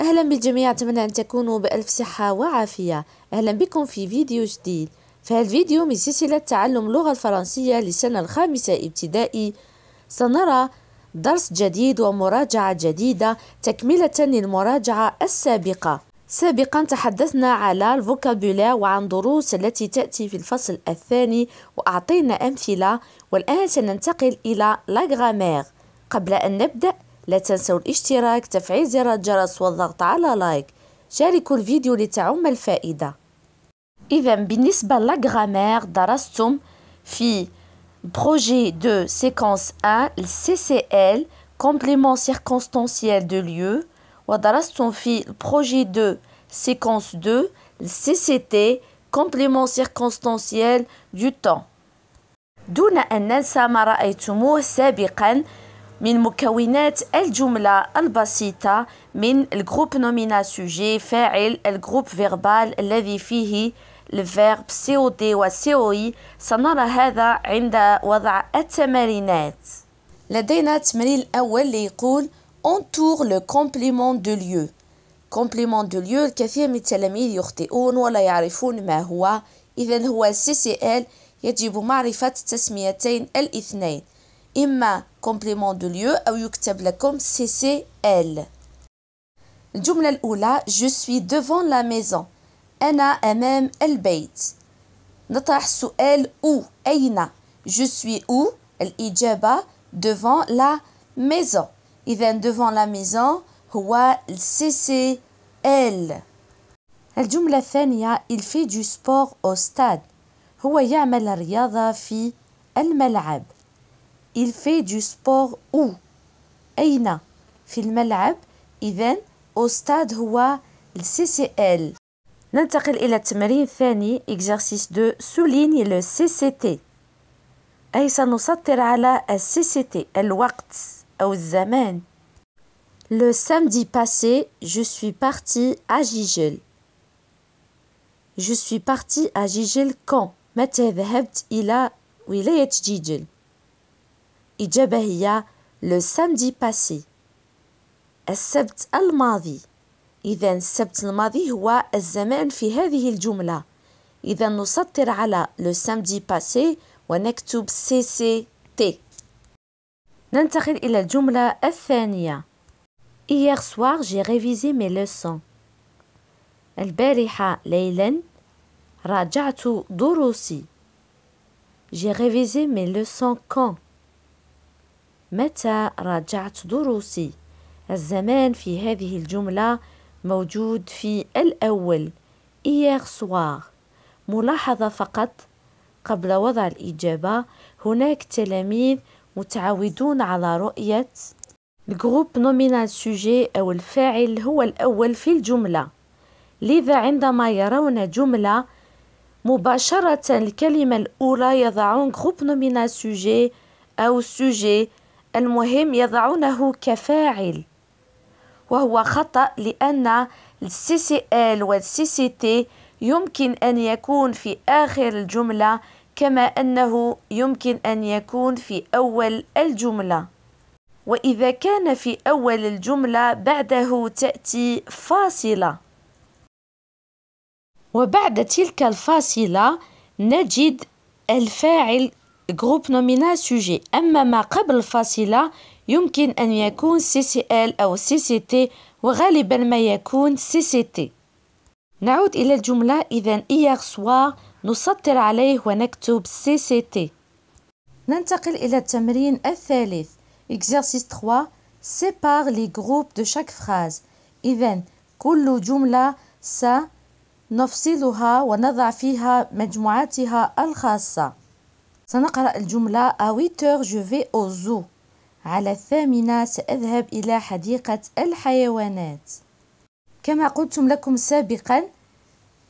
أهلا بالجميع أتمنى أن تكونوا بألف صحة وعافية أهلا بكم في فيديو جديد في الفيديو من سلسلة تعلم اللغة الفرنسية للسنة الخامسة ابتدائي سنرى درس جديد ومراجعة جديدة تكملة للمراجعة السابقة سابقا تحدثنا على الفوكابولا وعن دروس التي تأتي في الفصل الثاني وأعطينا أمثلة والآن سننتقل إلى لاغرامير قبل أن نبدأ لا تنسوا الاشتراك تفعيل زر الجرس والضغط على لايك شاركوا الفيديو لتعم الفائدة إذا بالنسبة لغرامير درستم في بروجي دو سيكونس 1 السي سي ال complément circonstanciel de lieu ودرستم في بروجي دو سيكونس 2 السي سي تي complément circonstanciel du temps دون أن ننسى ما رأيتموه سابقاً من مكونات الجملة البسيطة من الجروب نومينا سوجي فاعل الجروب فيربال الذي فيه الفيرب سي او دي و سي او اي سنرى هذا عند وضع التمارينات لدينا التمرين الأول اللي يقول entoure لو كومبليمون دو ليو كومبليمون دو ليو الكثير من التلاميذ يخطئون ولا يعرفون ما هو إذا هو سي سي ال يجب معرفة التسميتين الاثنين un complément de lieu à يكتب لكم CCL الجملة الأولى Je suis devant la maison أنا أمام البيت نطرح سؤال où أين Je suis où الإجابة devant la maison vient devant la maison هو CCL الجملة الثانية Il fait du sport au stade هو يعمل الرياضة في الملعب il fait du sport où Aïna, fil le et then au stade où le CCL. Nous entrerons dans exercice de Souligne le CCT. Aïna, nous sommes le CCT, le temps ou le Le samedi passé, je suis parti à jijel. Je suis parti à jijel, quand Mais tu Ila vu jijel. إجابة هي لو ساندي باسي السبت الماضي إذا السبت الماضي هو الزمان في هذه الجملة إذا نسطر على لو سامدي باسي ونكتب سي سي تي ننتقل إلى الجملة الثانية Hier soir j'ai révisé mes leçons البارحة ليلا راجعت دروسي J'ai révisé mes leçons quand متى راجعت دروسي الزمان في هذه الجملة موجود في الأول إياغ سواغ ملاحظة فقط قبل وضع الإجابة هناك تلاميذ متعودون على رؤية الجروب نومينال سوجي أو الفاعل هو الأول في الجملة لذا عندما يرون جملة مباشرة الكلمة الأولى يضعون جروب نومينال سوجي أو سوجي المهم يضعونه كفاعل وهو خطأ لأن السي سي ال والسي سي تي يمكن أن يكون في آخر الجملة كما أنه يمكن أن يكون في أول الجملة وإذا كان في أول الجملة بعده تأتي فاصلة وبعد تلك الفاصلة نجد الفاعل جروب نومينال سوجي أما ما قبل الفاصلة يمكن أن يكون سي سي ال أو سي سي تي وغالبا ما يكون سي سي تي نعود إلى الجملة إذا إيغ سوار نسطر عليه ونكتب سي سي تي ننتقل إلى التمرين الثالث Exercice 3 Sépare les groupes de chaque phrase إذا كل جملة سنفصلها ونضع فيها مجموعاتها الخاصة سنقرأ الجملة à 8 heures je vais au zoo على الثامنة سأذهب إلى حديقة الحيوانات كما قلت لكم سابقا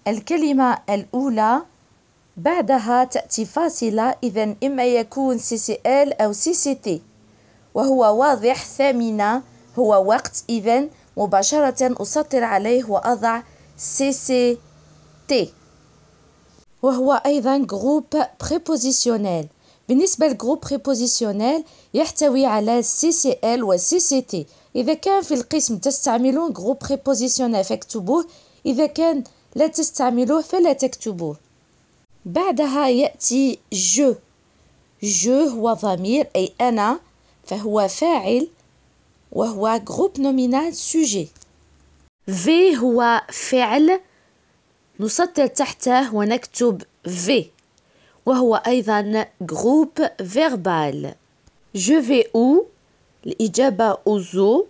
الكلمة الأولى بعدها تأتي فاصلة إذا إما يكون سي سي ال أو سي سي تي وهو واضح ثامنة هو وقت إذا مباشرة أسطر عليه وأضع سي سي تي وهو أيضا جروب بريبوزيسيونيل بالنسبة لجروب بريبوزيسيونيل يحتوي على سي سي ال سي سي تي إذا كان في القسم تستعملون جروب بريبوزيسيونيل فاكتبوه إذا كان لا تستعملوه فلا تكتبوه بعدها يأتي جو جو هو ضمير أي أنا فهو فاعل وهو جروب نومينال سوجي في هو فعل نسطر تحته ونكتب في وهو أيضا جروب فيربال جو في أو الإجابة أوزو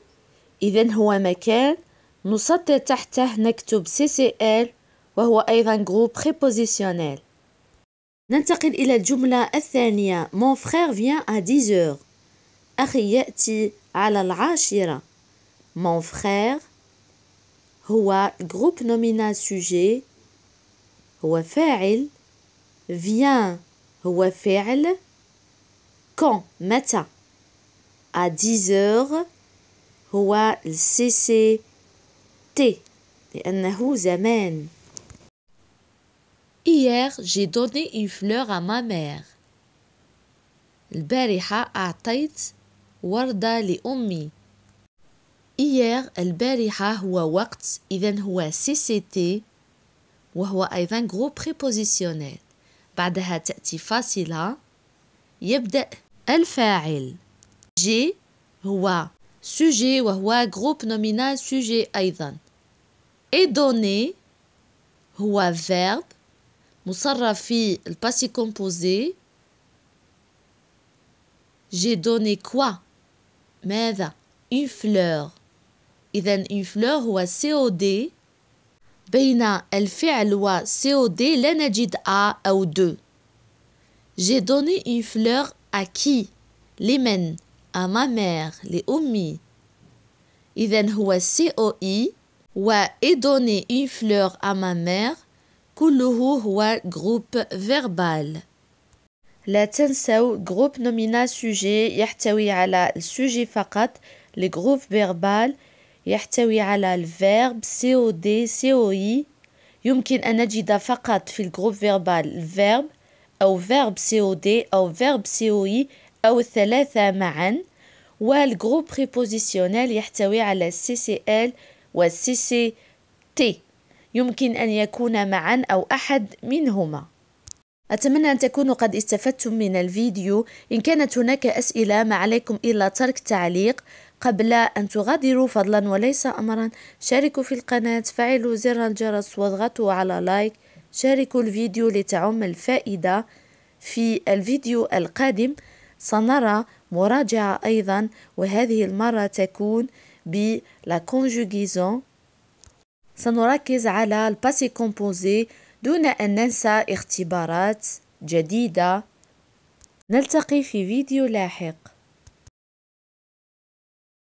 إذا هو مكان نسطر تحته نكتب سي سي ال وهو أيضا جروب بريبوزيسيونيل ننتقل إلى الجملة الثانية مون فخير vient ا 10 أخي يأتي على العاشرة مون فخير هو جروب نومينال سوجي هو فاعل vient هو فعل quand متى à 10 هو السي سي تي لأنه زمان Hier, j'ai donné une fleur à ma mère. البارحة أعطيت وردة لأمي. Hier, البارحة هو وقت إذا هو سي سي تي ouais ouais groupe prépositionnel, j'ai, sujet groupe nominal, sujet et donné ouais, verbe, mousserrafi, pas si composé, j'ai donné quoi, mais une fleur, et une fleur ouais, COD بين الفعل و COD لا نجد A ou deux. J'ai donné une fleur à qui لمن à ma mère لأمي إذا هو COI و et donné une fleur à ma mère كله هو groupe verbal لا تنسوا groupe nominal sujet يحتوي على السوجي فقط groupe verbal يحتوي على الفيرب COD COI يمكن أن نجد فقط في الجروب فيربال الفيرب أو فيرب COD أو فيرب COI أو الثلاثة معا والجروب بريبوزيسيونيل يحتوي على CCL و CCT يمكن أن يكون معا أو أحد منهما أتمنى أن تكونوا قد استفدتم من الفيديو إن كانت هناك أسئلة ما عليكم إلا ترك تعليق قبل أن تغادروا فضلا وليس أمرا شاركوا في القناة فعلوا زر الجرس واضغطوا على لايك شاركوا الفيديو لتعم الفائدة في الفيديو القادم سنرى مراجعة أيضا وهذه المرة تكون بلا كونجوغيزون سنركز على الباسي كومبوزي دون أن ننسى اختبارات جديدة نلتقي في فيديو لاحق